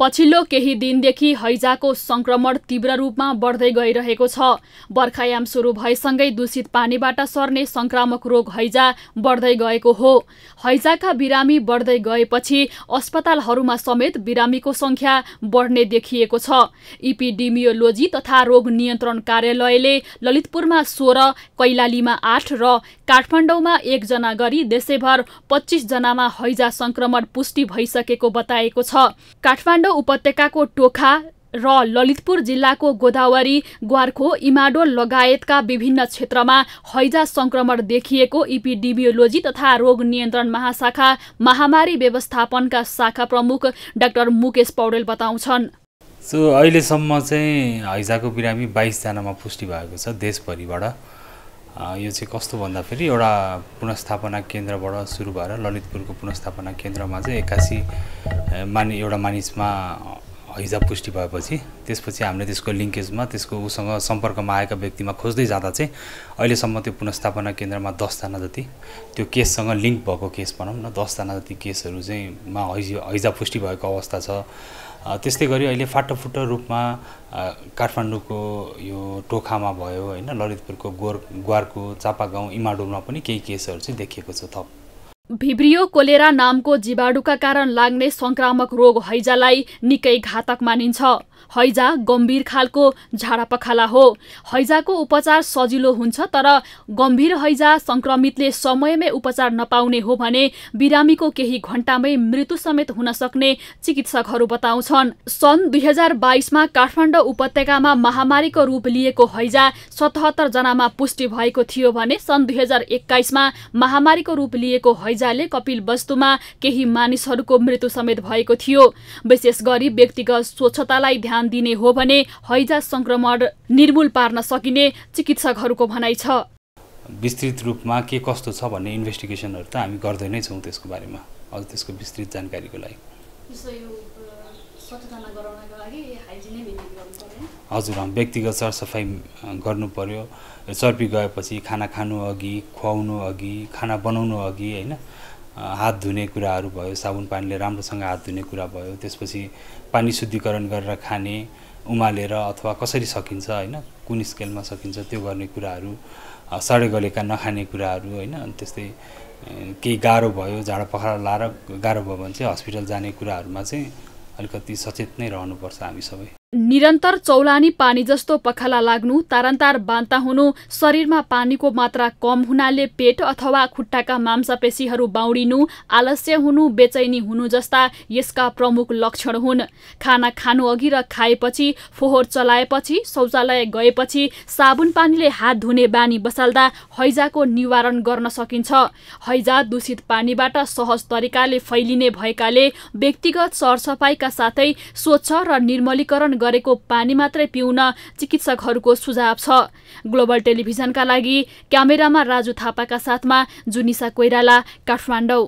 पछिल्लो केही दिनदेखि हैजाको संक्रमण तीव्र रूपमा बढ्दै गइरहेको छ बर्खायाम सुरु भएसँगै दूषित पानीबाट सर्ने संक्रामक रोग हैजा बढ्दै गएको हो हैजाका बिरामी बढ्दै गएपछि अस्पतालहरूमा समेत बिरामीको संख्या बढ्ने देखिएको छ इपिडिमियोलोजी तथा रोग नियन्त्रण कार्यालयले ललितपुरमा सोह्र कैलालीमा आठ र काठमाडौँमा एकजना गरी देशैभर पच्चिसजनामा हैजा संक्रमण पुष्टि भइसकेको बताएको छ काठमाडौँ काठमाडौँ उपत्यकाको टोखा र ललितपुर जिल्लाको गोदावरी ग्वारखो इमाडो लगायतका विभिन्न क्षेत्रमा हैजा संक्रमण देखिएको इपिडिबियोलोजी तथा रोग नियन्त्रण महाशाखा महामारी व्यवस्थापनका शाखा प्रमुख डाक्टर मुकेश पौडेल बताउँछन् सो अहिलेसम्म चाहिँ हैजाको बिरामी बाइसजनामा पुष्टि भएको छ देशभरिबाट यो चाहिँ कस्तो भन्दाखेरि एउटा पुनस्थापना केन्द्रबाट सुरु भएर ललितपुरको पुनस्थापना केन्द्रमा चाहिँ एक्कासी मानि एउटा मानिसमा हैजा पुष्टि भएपछि त्यसपछि हामीले त्यसको लिङ्केजमा त्यसको उसँग सम्पर्कमा आएका व्यक्तिमा खोज्दै जाँदा चाहिँ अहिलेसम्म त्यो पुनस्थापना केन्द्रमा दसजना जति त्यो केससँग लिङ्क भएको केस भनौँ न दसजना जति केसहरू मा हैज हैजा पुष्टि भएको अवस्था छ त्यस्तै गरी अहिले फाटोफुटो रूपमा काठमाडौँको यो टोखामा भयो होइन ललितपुरको गोर ग्वारको चापागाउँ इमाडोलमा पनि केही केसहरू चाहिँ देखिएको छ थप भिब्रियो कोलेरा नामको जीवाणुका कारण लाग्ने संक्रामक रोग हैजालाई निकै घातक मानिन्छ हैजा गम्भीर खालको झाडापखाला हो हैजाको उपचार सजिलो हुन्छ तर गम्भीर हैजा संक्रमितले समयमै उपचार नपाउने हो भने बिरामीको केही घण्टामै मृत्यु समेत हुन सक्ने चिकित्सकहरू बताउँछन् सन् दुई हजार बाइसमा काठमाडौँ उपत्यकामा महामारीको रूप लिएको हैजा सतहत्तर जनामा पुष्टि भएको थियो भने सन् दुई हजार एक्काइसमा महामारीको रूप लिएको हैजा हैजाले कपिल वस्तुमा केही मानिसहरूको मृत्यु समेत भएको थियो विशेष गरी व्यक्तिगत स्वच्छतालाई ध्यान दिने हो भने हैजा संक्रमण निर्मूल पार्न सकिने चिकित्सकहरूको भनाइ छ विस्तृत रूपमा के कस्तो छ भन्ने इन्भेस्टिगेसनहरू त हामी गर्दै नै छौँ त्यसको बारेमा अझ त्यसको विस्तृत जानकारीको लागि हजुर व्यक्तिगत सरसफाइ गर्नु पर्यो चर्पी गएपछि खाना खानु अघि खुवाउनु अघि खाना बनाउनु अघि होइन हात धुने कुराहरू भयो साबुन पानीले राम्रोसँग हात धुने कुरा भयो त्यसपछि पानी शुद्धिकरण गरेर खाने उमालेर अथवा कसरी सकिन्छ होइन कुन स्केलमा सकिन्छ त्यो गर्ने कुराहरू सडे गलेका नखाने कुराहरू होइन त्यस्तै केही गाह्रो भयो झाडा पखाला लाएर गाह्रो भयो भने चाहिँ हस्पिटल जाने कुराहरूमा चाहिँ अलिकति सचेत नै रहनुपर्छ हामी सबै निरन्तर चौलानी पानी जस्तो पखाला लाग्नु तारान्तार बान्ता हुनु शरीरमा पानीको मात्रा कम हुनाले पेट अथवा खुट्टाका मांसपेशीहरू बाउडिनु आलस्य हुनु बेचैनी हुनु जस्ता यसका प्रमुख लक्षण हुन् खाना खानु अघि र खाएपछि फोहोर चलाएपछि शौचालय गएपछि साबुन पानीले हात धुने बानी बसाल्दा हैजाको निवारण गर्न सकिन्छ हैजा दूषित पानीबाट सहज तरिकाले फैलिने भएकाले व्यक्तिगत सरसफाइका साथै स्वच्छ र निर्मलीकरण गरेको पानी मात्रै पिउन चिकित्सकहरूको सुझाव छ ग्लोबल टेलिभिजनका लागि क्यामेरामा राजु थापाका साथमा जुनिसा कोइराला काठमाडौँ